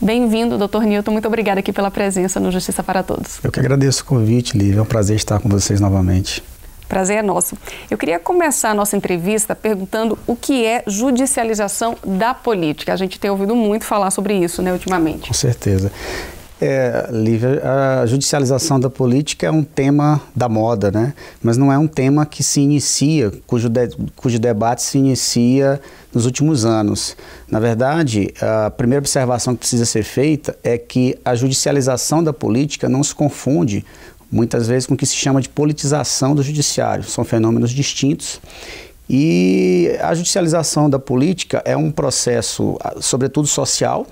Bem-vindo, doutor Nilton. Muito obrigada aqui pela presença no Justiça para Todos. Eu que agradeço o convite, Lívia. É um prazer estar com vocês novamente. Prazer é nosso. Eu queria começar a nossa entrevista perguntando o que é judicialização da política. A gente tem ouvido muito falar sobre isso né, ultimamente. Com certeza. É, Lívia, a judicialização da política é um tema da moda, né? Mas não é um tema que se inicia, cujo, de, cujo debate se inicia nos últimos anos. Na verdade, a primeira observação que precisa ser feita é que a judicialização da política não se confunde muitas vezes com o que se chama de politização do judiciário. São fenômenos distintos e a judicialização da política é um processo, sobretudo social,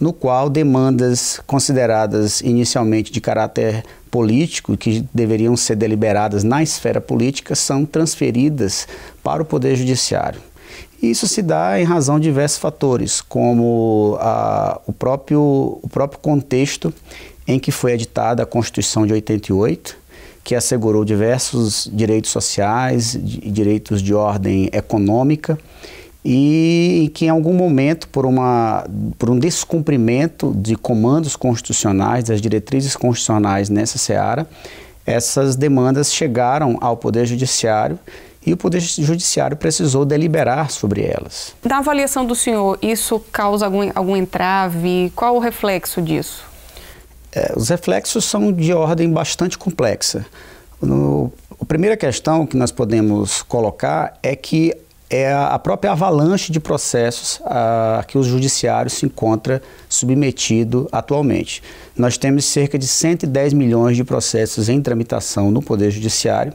no qual demandas consideradas inicialmente de caráter político, que deveriam ser deliberadas na esfera política, são transferidas para o Poder Judiciário. Isso se dá em razão de diversos fatores, como a, o, próprio, o próprio contexto em que foi editada a Constituição de 88, que assegurou diversos direitos sociais, e direitos de ordem econômica e que em algum momento, por, uma, por um descumprimento de comandos constitucionais, das diretrizes constitucionais nessa seara, essas demandas chegaram ao Poder Judiciário e o Poder Judiciário precisou deliberar sobre elas. Na avaliação do senhor, isso causa algum, algum entrave? Qual o reflexo disso? É, os reflexos são de ordem bastante complexa. No, a primeira questão que nós podemos colocar é que é a própria avalanche de processos a, que o judiciário se encontra submetido atualmente. Nós temos cerca de 110 milhões de processos em tramitação no Poder Judiciário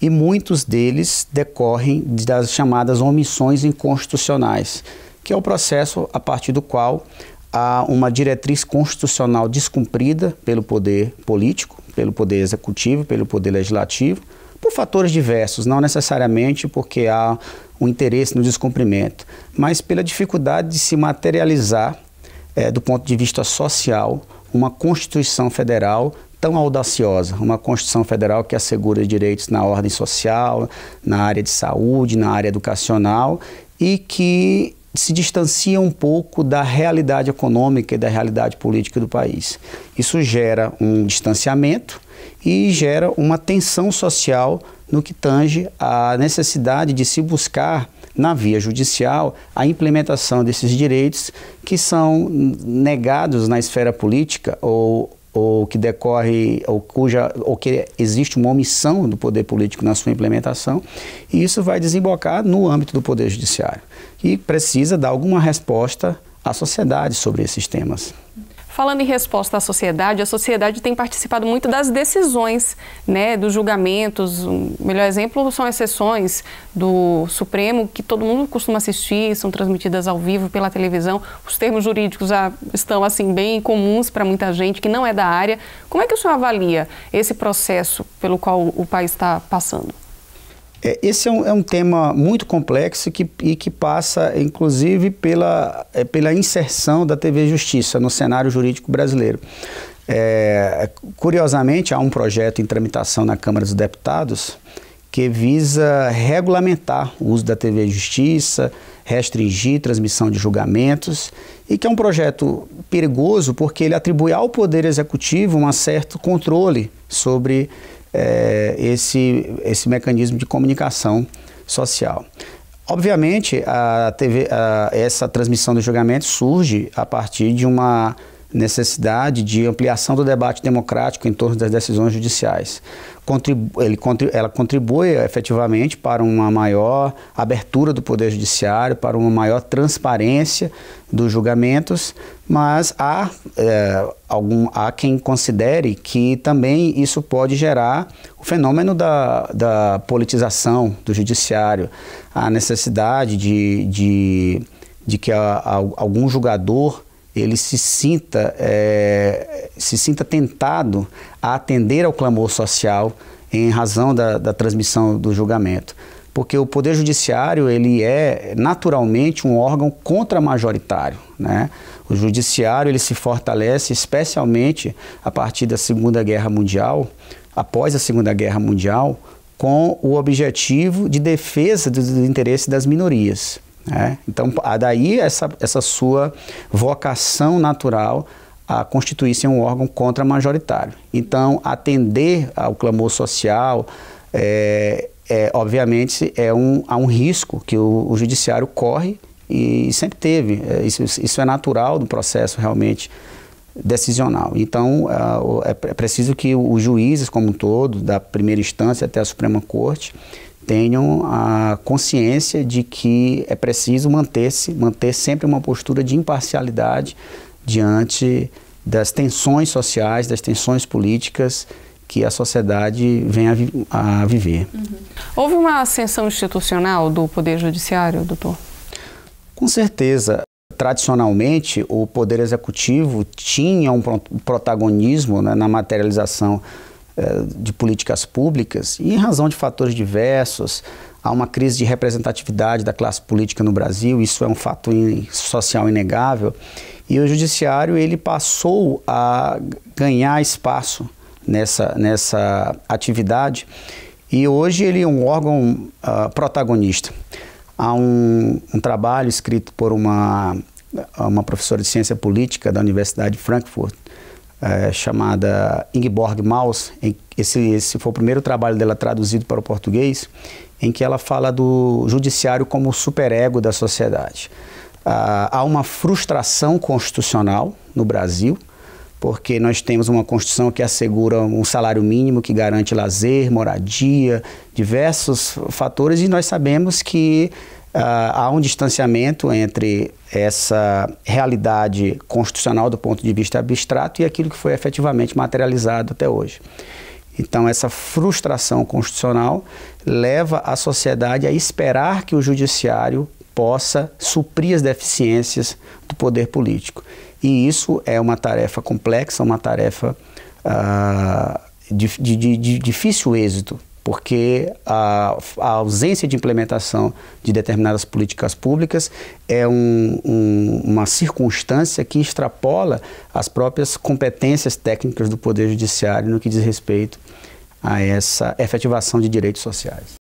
e muitos deles decorrem das chamadas omissões inconstitucionais, que é o processo a partir do qual há uma diretriz constitucional descumprida pelo poder político, pelo poder executivo, pelo poder legislativo, por fatores diversos, não necessariamente porque há o interesse no descumprimento, mas pela dificuldade de se materializar, é, do ponto de vista social, uma Constituição Federal tão audaciosa, uma Constituição Federal que assegura direitos na ordem social, na área de saúde, na área educacional e que se distancia um pouco da realidade econômica e da realidade política do país. Isso gera um distanciamento e gera uma tensão social no que tange à necessidade de se buscar na via judicial a implementação desses direitos que são negados na esfera política ou ou que decorre, ou, cuja, ou que existe uma omissão do poder político na sua implementação, e isso vai desembocar no âmbito do Poder Judiciário, que precisa dar alguma resposta à sociedade sobre esses temas. Falando em resposta à sociedade, a sociedade tem participado muito das decisões, né, dos julgamentos. O melhor exemplo são as sessões do Supremo, que todo mundo costuma assistir, são transmitidas ao vivo pela televisão. Os termos jurídicos já ah, estão assim bem comuns para muita gente que não é da área. Como é que o senhor avalia esse processo pelo qual o país está passando? É, esse é um, é um, tema muito complexo que, e que passa, inclusive, pela, é, pela inserção da TV Justiça no cenário jurídico brasileiro. É, curiosamente, há um projeto em tramitação na Câmara dos Deputados que visa regulamentar o uso da TV Justiça, restringir transmissão de julgamentos, e que é um projeto perigoso porque ele atribui ao Poder Executivo um certo controle sobre é, esse, esse mecanismo de comunicação social. Obviamente, a TV, a, essa transmissão do julgamento surge a partir de uma necessidade de ampliação do debate democrático em torno das decisões judiciais. Contribu ele, ela contribui efetivamente para uma maior abertura do Poder Judiciário, para uma maior transparência dos julgamentos, mas há, é, algum, há quem considere que também isso pode gerar o fenômeno da, da politização do Judiciário, a necessidade de, de, de que a, a, algum julgador ele se sinta, é, se sinta tentado a atender ao clamor social em razão da, da transmissão do julgamento. Porque o Poder Judiciário, ele é naturalmente um órgão contramajoritário, né? O Judiciário, ele se fortalece especialmente a partir da Segunda Guerra Mundial, após a Segunda Guerra Mundial, com o objetivo de defesa dos interesses das minorias. Né? Então, daí essa, essa sua vocação natural a constituir-se um órgão contra-majoritário. Então, atender ao clamor social, é, é, obviamente, é um, há um risco que o, o judiciário corre e sempre teve. É, isso, isso é natural do processo realmente decisional. Então, é, é preciso que os juízes como um todo, da primeira instância até a Suprema Corte, tenham a consciência de que é preciso manter-se, manter sempre uma postura de imparcialidade diante das tensões sociais, das tensões políticas que a sociedade vem a, vi a viver. Uhum. Houve uma ascensão institucional do Poder Judiciário, doutor? Com certeza. Tradicionalmente, o Poder Executivo tinha um protagonismo né, na materialização eh, de políticas públicas e em razão de fatores diversos, há uma crise de representatividade da classe política no Brasil, isso é um fato social inegável, e o judiciário ele passou a ganhar espaço nessa, nessa atividade e hoje ele é um órgão uh, protagonista. Há um, um trabalho escrito por uma, uma professora de ciência política da Universidade de Frankfurt, é, chamada Ingeborg Maus. Esse, esse foi o primeiro trabalho dela traduzido para o português, em que ela fala do judiciário como superego da sociedade. Ah, há uma frustração constitucional no Brasil, porque nós temos uma Constituição que assegura um salário mínimo, que garante lazer, moradia, diversos fatores, e nós sabemos que ah, há um distanciamento entre essa realidade constitucional do ponto de vista abstrato e aquilo que foi efetivamente materializado até hoje. Então, essa frustração constitucional leva a sociedade a esperar que o judiciário possa suprir as deficiências do poder político. E isso é uma tarefa complexa, uma tarefa uh, ah, de, de, de, de difícil êxito porque a, a, ausência de implementação de determinadas políticas públicas é um, um, uma circunstância que extrapola as próprias competências técnicas do Poder Judiciário no que diz respeito a essa efetivação de direitos sociais.